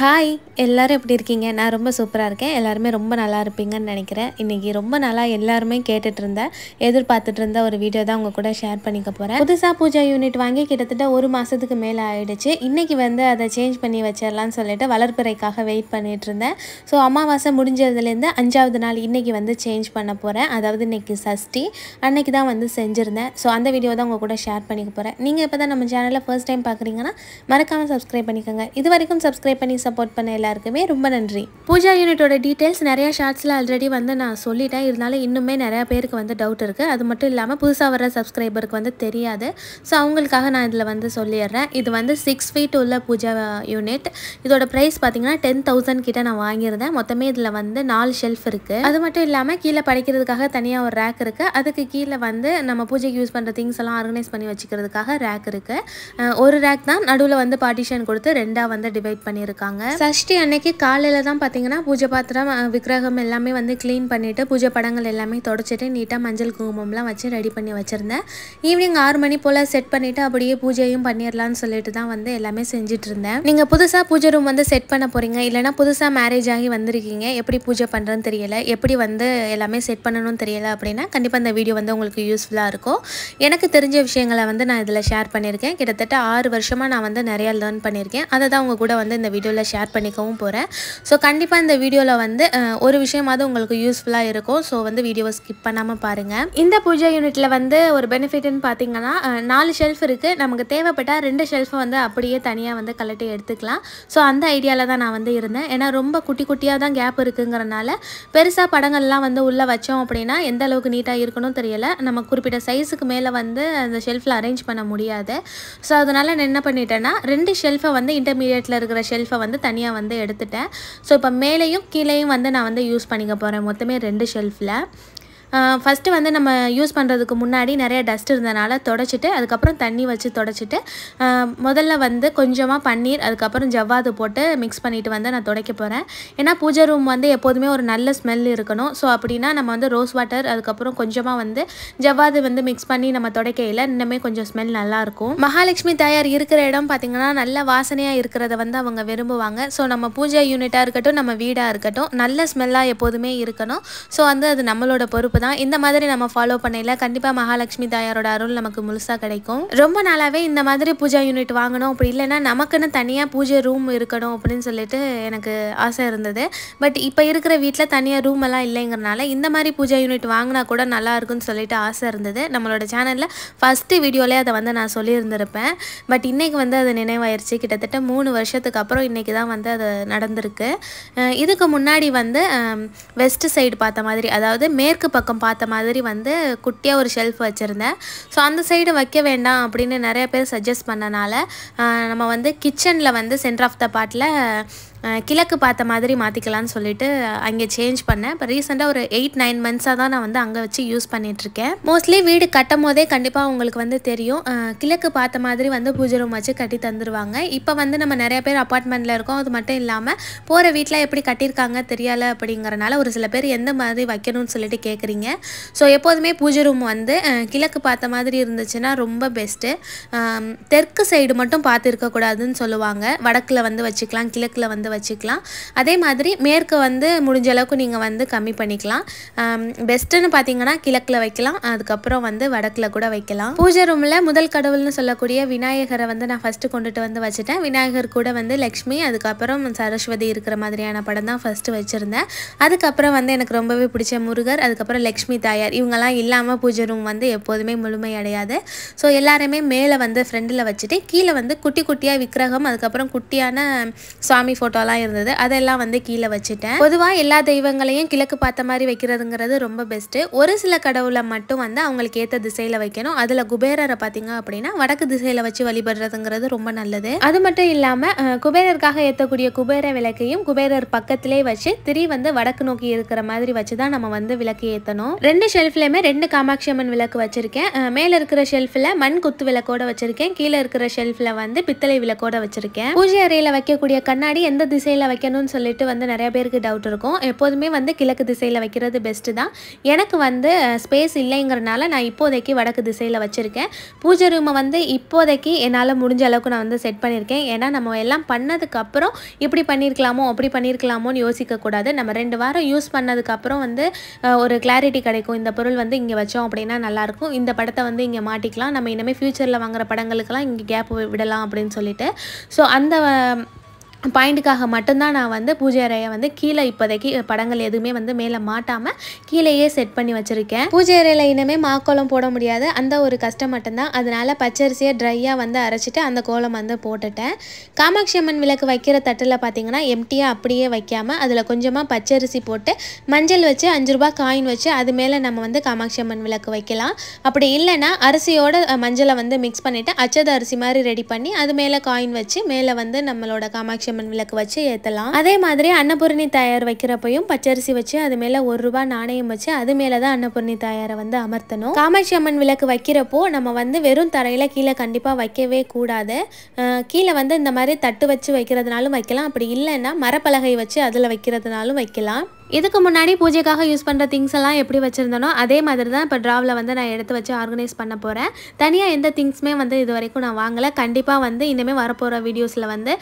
hi எல்லோரும் எப்படி இருக்கீங்க நான் ரொம்ப சூப்பராக இருக்கேன் எல்லாருமே ரொம்ப நல்லா இருப்பீங்கன்னு நினைக்கிறேன் இன்றைக்கி ரொம்ப நல்லா எல்லாருமே கேட்டுட்டு இருந்தேன் எதிர்பார்த்துட்டு இருந்த ஒரு வீடியோ தான் உங்கள் கூட ஷேர் பண்ணிக்க போகிறேன் புதுசாக பூஜா யூனிட் வாங்கி கிட்டத்தட்ட ஒரு மாதத்துக்கு மேலே ஆகிடுச்சு இன்றைக்கி வந்து அதை சேஞ்ச் பண்ணி வச்சிடலான்னு சொல்லிட்டு வளர்ப்புறைக்காக வெயிட் பண்ணிகிட்டு இருந்தேன் ஸோ அமாவாசை முடிஞ்சதுலேருந்து அஞ்சாவது நாள் இன்றைக்கி வந்து சேஞ்ச் பண்ண போகிறேன் அதாவது இன்றைக்கி சஷ்டி அன்னைக்கு தான் வந்து செஞ்சுருந்தேன் ஸோ அந்த வீடியோ தான் உங்கள் கூட ஷேர் பண்ணிக்க போகிறேன் நீங்கள் இப்போ தான் நம்ம சேனலில் ஃபர்ஸ்ட் டைம் பார்க்குறீங்கன்னா மறக்காமல் சப்ஸ்கிரைப் பண்ணிக்கோங்க இது வரைக்கும் சப்ஸ்கிரைப் பண்ணி சப்போர்ட் பண்ண எல்லாருக்குமே ரொம்ப நன்றி பூஜா யூனிட்டோட டீட்டெயில்ஸ் நிறையா ஷார்ட்ஸில் ஆல்ரெடி வந்து நான் சொல்லிட்டேன் இருந்தாலும் இன்னுமே நிறையா பேருக்கு வந்து டவுட் இருக்குது அது மட்டும் இல்லாமல் புதுசாக வர சப்ஸ்கிரைபருக்கு வந்து தெரியாது ஸோ அவங்களுக்காக நான் இதில் வந்து சொல்லிடுறேன் இது வந்து சிக்ஸ் ஃபீட் உள்ள பூஜா யூனிட் இதோட ப்ரைஸ் பார்த்தீங்கன்னா டென் தௌசண்ட் கிட்ட நான் வாங்கியிருந்தேன் மொத்தமே இதில் வந்து நாலு ஷெல்ஃப் இருக்குது அது மட்டும் இல்லாமல் கீழே படிக்கிறதுக்காக தனியாக ஒரு ரேக் இருக்குது அதுக்கு கீழே வந்து நம்ம பூஜைக்கு யூஸ் பண்ணுற திங்ஸ் எல்லாம் ஆர்கனைஸ் பண்ணி வச்சுக்கிறதுக்காக ரேக் இருக்குது ஒரு ரேக் தான் நடுவில் வந்து பார்ட்டிஷன் கொடுத்து ரெண்டாக வந்து டிவைட் பண்ணியிருக்காங்க பண்ணுவாங்க சஷ்டி அன்னைக்கு காலையில் தான் பார்த்தீங்கன்னா பூஜை பாத்திரம் விக்கிரகம் எல்லாமே வந்து க்ளீன் பண்ணிவிட்டு பூஜை படங்கள் எல்லாமே தொடச்சிட்டு நீட்டாக மஞ்சள் குங்குமம்லாம் வச்சு ரெடி பண்ணி வச்சுருந்தேன் ஈவினிங் ஆறு மணி போல் செட் பண்ணிவிட்டு அப்படியே பூஜையும் பண்ணிடலான்னு சொல்லிட்டு தான் வந்து எல்லாமே செஞ்சுட்டு இருந்தேன் நீங்கள் புதுசாக பூஜை ரூம் வந்து செட் பண்ண போகிறீங்க இல்லைனா புதுசாக மேரேஜ் ஆகி வந்திருக்கீங்க எப்படி பூஜை பண்ணுறேன்னு தெரியல எப்படி வந்து எல்லாமே செட் பண்ணணும்னு தெரியல அப்படின்னா கண்டிப்பாக இந்த வீடியோ வந்து உங்களுக்கு யூஸ்ஃபுல்லாக இருக்கும் எனக்கு தெரிஞ்ச விஷயங்களை வந்து நான் இதில் ஷேர் பண்ணியிருக்கேன் கிட்டத்தட்ட ஆறு வருஷமாக நான் வந்து நிறையா லேர்ன் பண்ணியிருக்கேன் அதை தான் உங்கள் கூட வந்து இந்த வீடியோவில் ஷேர் பண்ணிக்கவும் போகிறேன் ஸோ கண்டிப்பாக இந்த வீடியோவில் வந்து ஒரு விஷயமாவது உங்களுக்கு யூஸ்ஃபுல்லாக இருக்கும் ஸோ வந்து வீடியோவை ஸ்கிப் பண்ணாமல் பாருங்கள் இந்த பூஜை யூனிட்டில் வந்து ஒரு பெனிஃபிட்னு பார்த்தீங்கன்னா நாலு ஷெல்ஃப் இருக்குது நமக்கு தேவைப்பட்டால் ரெண்டு ஷெல்ஃபை வந்து அப்படியே தனியாக வந்து கலட்டி எடுத்துக்கலாம் ஸோ அந்த ஐடியாவில் தான் நான் வந்து இருந்தேன் ஏன்னா ரொம்ப குட்டி குட்டியாக தான் கேப் இருக்குங்கிறனால பெருசாக படங்கள்லாம் வந்து உள்ளே வச்சோம் அப்படின்னா எந்த அளவுக்கு நீட்டாக இருக்கணும் தெரியலை நம்ம குறிப்பிட்ட சைஸுக்கு மேலே வந்து அந்த ஷெல்ஃபில் அரேஞ்ச் பண்ண முடியாது ஸோ அதனால் நான் என்ன பண்ணிட்டேன்னா ரெண்டு ஷெல்ஃபை வந்து இன்டர்மீடியட்டில் இருக்கிற ஷெல்ஃபை வந்து மட்டும் தனியாக வந்து எடுத்துட்டேன் ஸோ இப்போ மேலேயும் கீழேயும் வந்து நான் வந்து யூஸ் பண்ணிக்க போகிறேன் மொத்தமே ரெண்டு ஷெல்ஃபில் ஃபஸ்ட்டு வந்து நம்ம யூஸ் பண்ணுறதுக்கு முன்னாடி நிறைய டஸ்ட் இருந்தனால தொடச்சிட்டு அதுக்கப்புறம் தண்ணி வச்சு தொடச்சிட்டு முதல்ல வந்து கொஞ்சமாக பன்னீர் அதுக்கப்புறம் ஜவ்வாது போட்டு மிக்ஸ் பண்ணிவிட்டு வந்து நான் தொடக்க போகிறேன் ஏன்னா பூஜை ரூம் வந்து எப்போதுமே ஒரு நல்ல ஸ்மெல் இருக்கணும் ஸோ அப்படின்னா நம்ம வந்து ரோஸ் வாட்டர் அதுக்கப்புறம் கொஞ்சமாக வந்து ஜவ்வாது வந்து மிக்ஸ் பண்ணி நம்ம துடைக்கையில் இன்னுமே கொஞ்சம் ஸ்மெல் நல்லாயிருக்கும் மகாலட்சுமி தயார் இருக்கிற இடம் பார்த்திங்கன்னா நல்ல வாசனையாக இருக்கிறத வந்து அவங்க விரும்புவாங்க ஸோ நம்ம பூஜை யூனிட்டாக இருக்கட்டும் நம்ம வீடாக இருக்கட்டும் நல்ல ஸ்மெல்லாக எப்போதுமே இருக்கணும் ஸோ வந்து அது நம்மளோட பொறுப்பு குறிப்பு தான் இந்த மாதிரி நம்ம ஃபாலோ பண்ணல கண்டிப்பாக மகாலட்சுமி தாயாரோட அருள் நமக்கு முழுசாக கிடைக்கும் ரொம்ப நாளாகவே இந்த மாதிரி பூஜா யூனிட் வாங்கணும் அப்படி இல்லைன்னா நமக்குன்னு தனியாக பூஜை ரூம் இருக்கணும் அப்படின்னு சொல்லிட்டு எனக்கு ஆசை இருந்தது பட் இப்போ இருக்கிற வீட்டில் தனியாக ரூம் எல்லாம் இல்லைங்கிறனால இந்த மாதிரி பூஜா யூனிட் வாங்கினா கூட நல்லா இருக்கும்னு சொல்லிட்டு ஆசை இருந்தது நம்மளோட சேனலில் ஃபஸ்ட்டு வீடியோலேயே அதை வந்து நான் சொல்லியிருந்திருப்பேன் பட் இன்னைக்கு வந்து அது நினைவாயிருச்சு கிட்டத்தட்ட மூணு வருஷத்துக்கு அப்புறம் இன்னைக்கு தான் வந்து அது நடந்திருக்கு இதுக்கு முன்னாடி வந்து வெஸ்ட் சைடு பார்த்த மாதிரி அதாவது மேற்கு பக்கம் பக்கம் பார்த்த மாதிரி வந்து குட்டியாக ஒரு ஷெல்ஃப் வச்சுருந்தேன் ஸோ அந்த சைடு வைக்க வேண்டாம் அப்படின்னு நிறைய பேர் சஜஸ்ட் பண்ணனால நம்ம வந்து கிச்சனில் வந்து சென்டர் ஆஃப் த பாட்டில் கிழக்கு பார்த்த மாதிரி மாற்றிக்கலான்னு சொல்லிட்டு அங்கே சேஞ்ச் பண்ணேன் இப்போ ரீசெண்டாக ஒரு எயிட் நைன் மந்த்ஸாக தான் நான் வந்து அங்கே வச்சு யூஸ் பண்ணிகிட்ருக்கேன் மோஸ்ட்லி வீடு கட்டும் போதே கண்டிப்பாக உங்களுக்கு வந்து தெரியும் கிழக்கு பார்த்த மாதிரி வந்து பூஜை ரூம் வச்சு கட்டி தந்துடுவாங்க இப்போ வந்து நம்ம நிறைய பேர் அப்பார்ட்மெண்ட்டில் இருக்கோம் அது மட்டும் இல்லாமல் போகிற வீட்டில் எப்படி கட்டியிருக்காங்க தெரியலை அப்படிங்கிறனால ஒரு சில பேர் எந்த மாதிரி வைக்கணும்னு சொல்லிட்டு கேட்குறீங்க ஸோ எப்போதுமே பூஜை ரூம் வந்து கிழக்கு பார்த்த மாதிரி இருந்துச்சுன்னா ரொம்ப பெஸ்ட்டு தெற்கு சைடு மட்டும் பார்த்துருக்கக்கூடாதுன்னு சொல்லுவாங்க வடக்கில் வந்து வச்சுக்கலாம் கிழக்கில் வந்து வந்து வச்சுக்கலாம் அதே மாதிரி மேற்கு வந்து முடிஞ்ச அளவுக்கு நீங்கள் வந்து கம்மி பண்ணிக்கலாம் பெஸ்ட்டுன்னு பார்த்தீங்கன்னா கிழக்கில் வைக்கலாம் அதுக்கப்புறம் வந்து வடக்கில் கூட வைக்கலாம் பூஜை ரூமில் முதல் கடவுள்னு சொல்லக்கூடிய விநாயகரை வந்து நான் ஃபஸ்ட்டு கொண்டுட்டு வந்து வச்சுட்டேன் விநாயகர் கூட வந்து லக்ஷ்மி அதுக்கப்புறம் சரஸ்வதி இருக்கிற மாதிரியான படம் தான் ஃபஸ்ட்டு வச்சுருந்தேன் அதுக்கப்புறம் வந்து எனக்கு ரொம்பவே பிடிச்ச முருகர் அதுக்கப்புறம் லக்ஷ்மி தாயார் இவங்கெல்லாம் இல்லாமல் பூஜை ரூம் வந்து எப்போதுமே முழுமை அடையாது ஸோ எல்லாருமே மேலே வந்து ஃப்ரெண்டில் வச்சுட்டு கீழே வந்து குட்டி குட்டியாக விக்கிரகம் அதுக்கப்புறம் குட்டியான சுவாமி ஃபோட்டோ ஃபோட்டோலாம் இருந்தது அதெல்லாம் வந்து கீழே வச்சுட்டேன் பொதுவாக எல்லா தெய்வங்களையும் கிழக்கு பார்த்த மாதிரி வைக்கிறதுங்கிறது ரொம்ப பெஸ்ட்டு ஒரு சில கடவுளை மட்டும் வந்து அவங்களுக்கு ஏற்ற திசையில் வைக்கணும் அதில் குபேரரை பார்த்தீங்க அப்படின்னா வடக்கு திசையில் வச்சு வழிபடுறதுங்கிறது ரொம்ப நல்லது அது மட்டும் இல்லாமல் குபேரருக்காக ஏற்றக்கூடிய குபேர விளக்கையும் குபேரர் பக்கத்திலே வச்சு திரி வந்து வடக்கு நோக்கி இருக்கிற மாதிரி வச்சு தான் நம்ம வந்து விளக்கு ஏற்றணும் ரெண்டு ஷெல்ஃப்லேயுமே ரெண்டு காமாட்சி அம்மன் விளக்கு வச்சுருக்கேன் மேலே இருக்கிற ஷெல்ஃபில் மண் குத்து விளக்கோட வச்சிருக்கேன் கீழே இருக்கிற ஷெல்ஃபில் வந்து பித்தளை விளக்கோட வச்சிருக்கேன் பூஜை அறையில் வைக்கக்கூடிய கண்ணாடி எந்த திசையில் வைக்கணும்னு சொல்லிட்டு வந்து நிறைய பேருக்கு டவுட் இருக்கும் எப்போதுமே வந்து கிழக்கு திசையில் வைக்கிறது பெஸ்ட்டு தான் எனக்கு வந்து ஸ்பேஸ் இல்லைங்கிறனால நான் இப்போதைக்கு வடக்கு திசையில் வச்சுருக்கேன் பூஜை ரூமை வந்து இப்போதைக்கு என்னால் முடிஞ்ச அளவுக்கு நான் வந்து செட் பண்ணியிருக்கேன் ஏன்னா நம்ம எல்லாம் பண்ணதுக்கப்புறம் இப்படி பண்ணியிருக்கலாமோ அப்படி பண்ணியிருக்கலாமோன்னு யோசிக்கக்கூடாது நம்ம ரெண்டு வாரம் யூஸ் பண்ணதுக்கப்புறம் வந்து ஒரு கிளாரிட்டி கிடைக்கும் இந்த பொருள் வந்து இங்கே வச்சோம் அப்படின்னா நல்லாயிருக்கும் இந்த படத்தை வந்து இங்கே மாட்டிக்கலாம் நம்ம இனிமேல் ஃப்யூச்சரில் வாங்குகிற படங்களுக்கெல்லாம் இங்கே கேப் விடலாம் அப்படின்னு சொல்லிட்டு ஸோ அந்த பாயிண்ட்டுக்காக மட்டும்தான் நான் வந்து பூஜை அறையை வந்து கீழே இப்போதைக்கு படங்கள் எதுவுமே வந்து மேலே மாட்டாமல் கீழேயே செட் பண்ணி வச்சுருக்கேன் பூஜை அறையில் இனிமே மாக்கோலம் போட முடியாது அந்த ஒரு கஷ்டம் மட்டும்தான் அதனால் பச்சரிசியை ட்ரையாக வந்து அரைச்சிட்டு அந்த கோலம் வந்து போட்டுட்டேன் காமாட்சி அம்மன் விளக்கு வைக்கிற தட்டில் பார்த்தீங்கன்னா எம்டியாக அப்படியே வைக்காமல் அதில் கொஞ்சமாக பச்சரிசி போட்டு மஞ்சள் வச்சு அஞ்சு ரூபா காயின் வச்சு அது மேலே நம்ம வந்து காமாட்சி அம்மன் விளக்கு வைக்கலாம் அப்படி இல்லைன்னா அரிசியோட மஞ்சளை வந்து மிக்ஸ் பண்ணிவிட்டு அச்சத அரிசி மாதிரி ரெடி பண்ணி அது மேலே காயின் வச்சு மேலே வந்து நம்மளோட காமாட்சி மீனாட்சி அம்மன் விளக்கு வச்சு ஏற்றலாம் அதே மாதிரி அன்னபூர்ணி தாயார் வைக்கிறப்பையும் பச்சரிசி வச்சு அது மேலே ஒரு ரூபா நாணயம் வச்சு அது மேலே தான் அன்னபூர்ணி தாயாரை வந்து அமர்த்தணும் காமாட்சி அம்மன் விளக்கு வைக்கிறப்போ நம்ம வந்து வெறும் தரையில் கீழே கண்டிப்பாக வைக்கவே கூடாது கீழே வந்து இந்த மாதிரி தட்டு வச்சு வைக்கிறதுனாலும் வைக்கலாம் அப்படி இல்லைன்னா மரப்பலகை வச்சு அதில் வைக்கிறதுனாலும் வைக்கலாம் இதுக்கு முன்னாடி பூஜைக்காக யூஸ் பண்ணுற திங்ஸ் எல்லாம் எப்படி வச்சுருந்தனோ அதே மாதிரி தான் இப்போ ட்ராவில் வந்து நான் எடுத்து வச்சு ஆர்கனைஸ் பண்ண போகிறேன் தனியாக எந்த திங்ஸுமே வந்து இது வரைக்கும் நான் வாங்கலை கண்டிப்பாக வந்து இனிமேல் வரப்போகிற வீடியோஸில் வந்து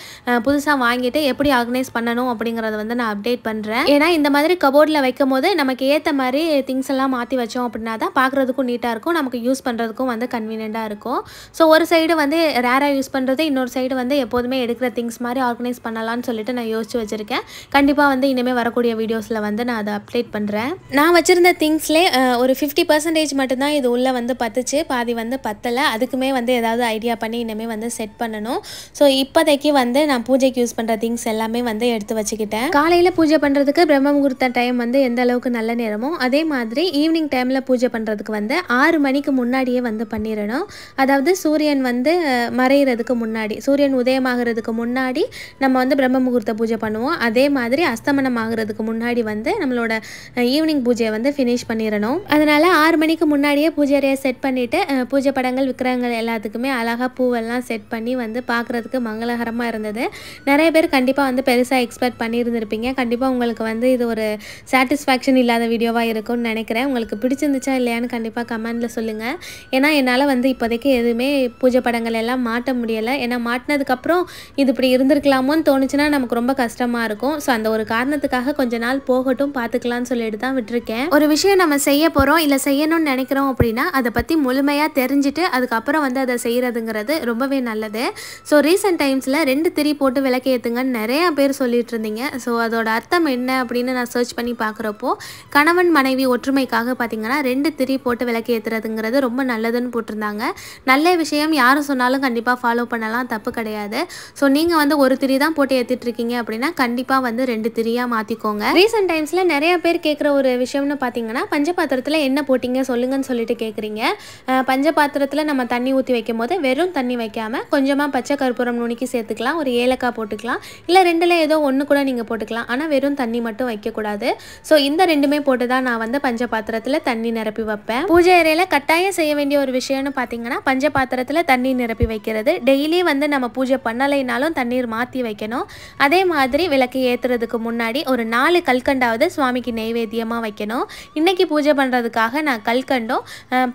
புதுசாக வாங்கிட்டு எப்படி ஆர்கனைஸ் பண்ணணும் அப்படிங்கிறத வந்து நான் அப்டேட் பண்ணுறேன் ஏன்னா இந்த மாதிரி கபோர்டில் வைக்கும் போது நமக்கு ஏற்ற மாதிரி திங்ஸ் எல்லாம் மாற்றி வச்சோம் அப்படின்னா தான் பார்க்குறதுக்கும் நீட்டாக இருக்கும் நமக்கு யூஸ் பண்ணுறதுக்கும் வந்து கன்வீனியண்ட்டாக இருக்கும் ஸோ ஒரு சைடு வந்து ரேராக யூஸ் பண்ணுறது இன்னொரு சைடு வந்து எப்போதுமே எடுக்கிற திங்ஸ் மாதிரி ஆர்கனைஸ் பண்ணலான்னு சொல்லிட்டு நான் யோசிச்சு வச்சுருக்கேன் கண்டிப்பாக வந்து இனிமேல் வரக்கூடிய வீடியோஸில் பாக்ஸில் வந்து நான் அதை அப்டேட் பண்ணுறேன் நான் வச்சுருந்த திங்ஸ்லே ஒரு ஃபிஃப்டி பர்சன்டேஜ் மட்டும்தான் இது உள்ளே வந்து பத்துச்சு பாதி வந்து பத்தலை அதுக்குமே வந்து ஏதாவது ஐடியா பண்ணி இனிமேல் வந்து செட் பண்ணணும் ஸோ இப்போதைக்கு வந்து நான் பூஜைக்கு யூஸ் பண்ணுற திங்ஸ் எல்லாமே வந்து எடுத்து வச்சுக்கிட்டேன் காலையில் பூஜை பண்ணுறதுக்கு பிரம்ம முகூர்த்த டைம் வந்து எந்த அளவுக்கு நல்ல நேரமோ அதே மாதிரி ஈவினிங் டைமில் பூஜை பண்ணுறதுக்கு வந்து ஆறு மணிக்கு முன்னாடியே வந்து பண்ணிடணும் அதாவது சூரியன் வந்து மறைகிறதுக்கு முன்னாடி சூரியன் உதயமாகிறதுக்கு முன்னாடி நம்ம வந்து பிரம்ம முகூர்த்த பூஜை பண்ணுவோம் அதே மாதிரி அஸ்தமனம் ஆகிறதுக்கு முன்னாடி வந்து நம்மளோட ஈவினிங் பூஜையை வந்து ஃபினிஷ் பண்ணிடணும் அதனால் ஆறு மணிக்கு முன்னாடியே பூஜை அறையை செட் பண்ணிவிட்டு பூஜை படங்கள் விற்கிறவங்க எல்லாத்துக்குமே அழகாக பூவெல்லாம் செட் பண்ணி வந்து பார்க்குறதுக்கு மங்களகரமாக இருந்தது நிறைய பேர் கண்டிப்பாக வந்து பெருசாக எக்ஸ்பெக்ட் பண்ணியிருந்திருப்பீங்க கண்டிப்பாக உங்களுக்கு வந்து இது ஒரு சாட்டிஸ்ஃபேக்ஷன் இல்லாத வீடியோவாக இருக்கும்னு நினைக்கிறேன் உங்களுக்கு பிடிச்சிருந்துச்சா இல்லையான்னு கண்டிப்பாக கமெண்டில் சொல்லுங்கள் ஏன்னா என்னால் வந்து இப்போதைக்கு எதுவுமே பூஜை படங்கள் எல்லாம் மாட்ட முடியலை ஏன்னா மாட்டினதுக்கப்புறம் இது இப்படி இருந்திருக்கலாமோன்னு தோணுச்சுன்னா நமக்கு ரொம்ப கஷ்டமாக இருக்கும் ஸோ அந்த ஒரு காரணத்துக்காக கொஞ்ச நாள் போ போகட்டும் பார்த்துக்கலாம்னு சொல்லிட்டு தான் விட்டுருக்கேன் ஒரு விஷயம் நம்ம செய்ய போகிறோம் இல்லை செய்யணும்னு நினைக்கிறோம் அப்படின்னா அதை பற்றி முழுமையாக தெரிஞ்சுட்டு அதுக்கப்புறம் வந்து அதை செய்கிறதுங்கிறது ரொம்பவே நல்லது ஸோ ரீசெண்ட் டைம்ஸில் ரெண்டு திரி போட்டு விளக்கேற்றுங்கன்னு நிறையா பேர் சொல்லிட்டு இருந்தீங்க ஸோ அதோட அர்த்தம் என்ன அப்படின்னு நான் சர்ச் பண்ணி பார்க்குறப்போ கணவன் மனைவி ஒற்றுமைக்காக பார்த்தீங்கன்னா ரெண்டு திரி போட்டு விளக்கேற்றுறதுங்கிறது ரொம்ப நல்லதுன்னு போட்டிருந்தாங்க நல்ல விஷயம் யாரும் சொன்னாலும் கண்டிப்பாக ஃபாலோ பண்ணலாம் தப்பு கிடையாது ஸோ நீங்கள் வந்து ஒரு திரி தான் போட்டு ஏற்றிட்டு இருக்கீங்க அப்படின்னா கண்டிப்பாக வந்து ரெண்டு திரியாக மாற்றிக்கோங்க ரீசெண்ட் ரீசெண்ட் டைம்ஸில் நிறையா பேர் கேட்குற ஒரு விஷயம்னு பார்த்தீங்கன்னா பஞ்ச பாத்திரத்தில் என்ன போட்டிங்க சொல்லுங்கன்னு சொல்லிட்டு கேட்குறீங்க பஞ்ச பாத்திரத்தில் நம்ம தண்ணி ஊற்றி வைக்கும் போது வெறும் தண்ணி வைக்காமல் கொஞ்சமாக பச்சை கற்பூரம் நுணுக்கி சேர்த்துக்கலாம் ஒரு ஏலக்காய் போட்டுக்கலாம் இல்லை ரெண்டில் ஏதோ ஒன்று கூட நீங்கள் போட்டுக்கலாம் ஆனால் வெறும் தண்ணி மட்டும் வைக்கக்கூடாது ஸோ இந்த ரெண்டுமே போட்டு தான் நான் வந்து பஞ்ச பாத்திரத்தில் தண்ணி நிரப்பி வைப்பேன் பூஜை அறையில் கட்டாயம் செய்ய வேண்டிய ஒரு விஷயம்னு பார்த்தீங்கன்னா பஞ்ச பாத்திரத்தில் தண்ணி நிரப்பி வைக்கிறது டெய்லி வந்து நம்ம பூஜை பண்ணலைனாலும் தண்ணீர் மாற்றி வைக்கணும் அதே மாதிரி விளக்கு ஏற்றுறதுக்கு முன்னாடி ஒரு நாலு கல்கண்டு கல்கண்டாவது சுவாமிக்கு நெய்வேத்தியமாக வைக்கணும் இன்றைக்கி பூஜை பண்ணுறதுக்காக நான் கல்கண்டும்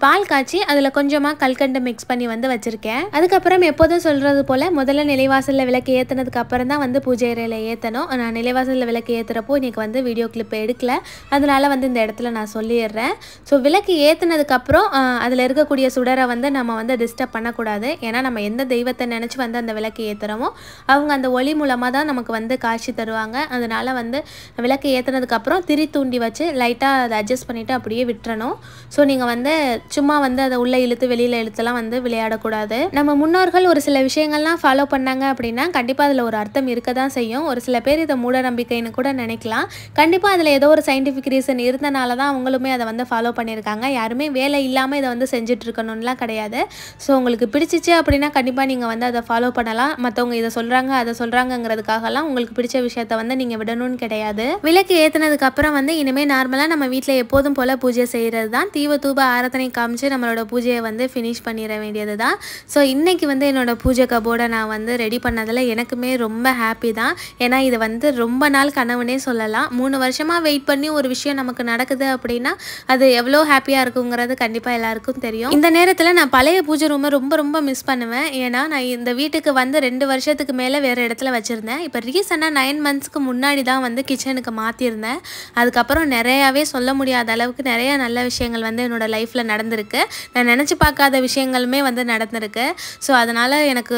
பால் காய்ச்சி அதில் கொஞ்சமாக கல்கண்டு மிக்ஸ் பண்ணி வந்து வச்சுருக்கேன் அதுக்கப்புறம் எப்போதும் சொல்கிறது போல் முதல்ல நிலைவாசலில் விளக்கு ஏற்றினதுக்கு அப்புறம் தான் வந்து பூஜை அறையில் ஏற்றணும் நான் நிலைவாசலில் விளக்கு ஏற்றுறப்போ இன்றைக்கி வந்து வீடியோ கிளிப் எடுக்கல அதனால் வந்து இந்த இடத்துல நான் சொல்லிடுறேன் ஸோ விளக்கு ஏற்றுனதுக்கப்புறம் அதில் இருக்கக்கூடிய சுடரை வந்து நம்ம வந்து டிஸ்டர்ப் பண்ணக்கூடாது ஏன்னா நம்ம எந்த தெய்வத்தை நினச்சி வந்து அந்த விளக்கு ஏற்றுறோமோ அவங்க அந்த ஒளி மூலமாக தான் நமக்கு வந்து காட்சி தருவாங்க அதனால் வந்து விளக்கு ஏற்றுற ஊற்றினதுக்கப்புறம் திரி தூண்டி வச்சு லைட்டாக அதை அட்ஜஸ்ட் பண்ணிவிட்டு அப்படியே விட்டுறணும் ஸோ நீங்கள் வந்து சும்மா வந்து அதை உள்ளே இழுத்து வெளியில் இழுத்துலாம் வந்து விளையாடக்கூடாது நம்ம முன்னோர்கள் ஒரு சில விஷயங்கள்லாம் ஃபாலோ பண்ணாங்க அப்படின்னா கண்டிப்பாக அதில் ஒரு அர்த்தம் இருக்க தான் செய்யும் ஒரு சில பேர் இதை மூட நம்பிக்கைன்னு கூட நினைக்கலாம் கண்டிப்பாக அதில் ஏதோ ஒரு சயின்டிஃபிக் ரீசன் இருந்தனால தான் அவங்களுமே அதை வந்து ஃபாலோ பண்ணியிருக்காங்க யாருமே வேலை இல்லாமல் இதை வந்து செஞ்சிட்ருக்கணும்லாம் கிடையாது ஸோ உங்களுக்கு பிடிச்சிச்சு அப்படின்னா கண்டிப்பாக நீங்கள் வந்து அதை ஃபாலோ பண்ணலாம் மற்றவங்க இதை சொல்கிறாங்க அதை சொல்கிறாங்கங்கிறதுக்காகலாம் உங்களுக்கு பிடிச்ச விஷயத்த வந்து நீங்கள் விடணும்னு கிடையாது விளக்கு விளக்கு அப்புறம் வந்து இனிமேல் நார்மலாக நம்ம வீட்டில் எப்போதும் போல் பூஜை செய்கிறது தான் தூப ஆராதனை காமிச்சு நம்மளோட பூஜையை வந்து ஃபினிஷ் பண்ணிட வேண்டியது தான் ஸோ இன்றைக்கி வந்து என்னோடய பூஜை கபோர்டை நான் வந்து ரெடி பண்ணதில் எனக்குமே ரொம்ப ஹாப்பி தான் ஏன்னா இது வந்து ரொம்ப நாள் கனவுனே சொல்லலாம் மூணு வருஷமாக வெயிட் பண்ணி ஒரு விஷயம் நமக்கு நடக்குது அப்படின்னா அது எவ்வளோ ஹாப்பியாக இருக்குங்கிறது கண்டிப்பாக எல்லாருக்கும் தெரியும் இந்த நேரத்தில் நான் பழைய பூஜை ரூமை ரொம்ப ரொம்ப மிஸ் பண்ணுவேன் ஏன்னா நான் இந்த வீட்டுக்கு வந்து ரெண்டு வருஷத்துக்கு மேலே வேறு இடத்துல வச்சுருந்தேன் இப்போ ரீசெண்டாக நைன் மந்த்ஸ்க்கு முன்னாடி தான் வந்து கிச்சனுக்கு மாற்றி மாற்றிருந்தேன் அதுக்கப்புறம் நிறையாவே சொல்ல முடியாத அளவுக்கு நிறையா நல்ல விஷயங்கள் வந்து என்னோடய லைஃப்பில் நடந்திருக்கு நான் நினச்சி பார்க்காத விஷயங்களுமே வந்து நடந்திருக்கு ஸோ அதனால் எனக்கு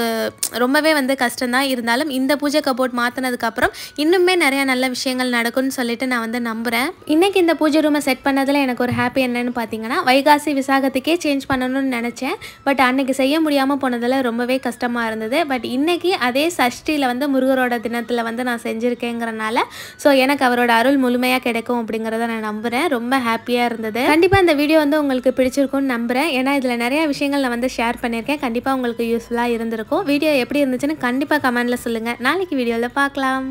ரொம்பவே வந்து கஷ்டம்தான் இருந்தாலும் இந்த பூஜை கபோர்ட் மாற்றினதுக்கப்புறம் இன்னுமே நிறையா நல்ல விஷயங்கள் நடக்கும்னு சொல்லிட்டு நான் வந்து நம்புகிறேன் இன்றைக்கி இந்த பூஜை ரூமை செட் பண்ணதில் எனக்கு ஒரு ஹாப்பி என்னன்னு பார்த்தீங்கன்னா வைகாசி விசாகத்துக்கே சேஞ்ச் பண்ணணும்னு நினச்சேன் பட் அன்றைக்கி செய்ய முடியாமல் போனதில் ரொம்பவே கஷ்டமாக இருந்தது பட் இன்றைக்கி அதே சஷ்டியில் வந்து முருகரோட தினத்தில் வந்து நான் செஞ்சுருக்கேங்கிறனால ஸோ எனக்கு அவரோட அருள் முழுமையாக கிடைக்கும் அப்படிங்கிறத நான் நம்புகிறேன் ரொம்ப ஹாப்பியாக இருந்தது கண்டிப்பாக இந்த வீடியோ வந்து உங்களுக்கு பிடிச்சிருக்கும்னு நம்புகிறேன் ஏன்னா இதில் நிறைய விஷயங்கள் நான் வந்து ஷேர் பண்ணியிருக்கேன் கண்டிப்பாக உங்களுக்கு யூஸ்ஃபுல்லாக இருந்திருக்கும் வீடியோ எப்படி இருந்துச்சுன்னு கண்டிப்பாக கமெண்ட்டில் சொல்லுங்கள் நாளைக்கு வீடியோவில் பார்க்கலாம்